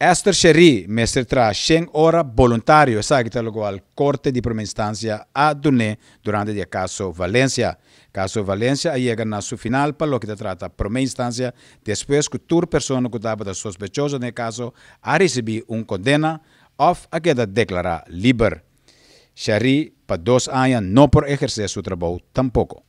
Ester Cheri mestertrà Shen ora volontario sagitalogo al corte di instância a Duné durante o caso Valência. Caso Valência chega na sua final para o que trata primeira instância, depois que toda pessoa que estava da sospechosa no caso a receber uma condena ou a queda declarar livre. Cheri para dois anos não por exercer seu trabalho tampouco.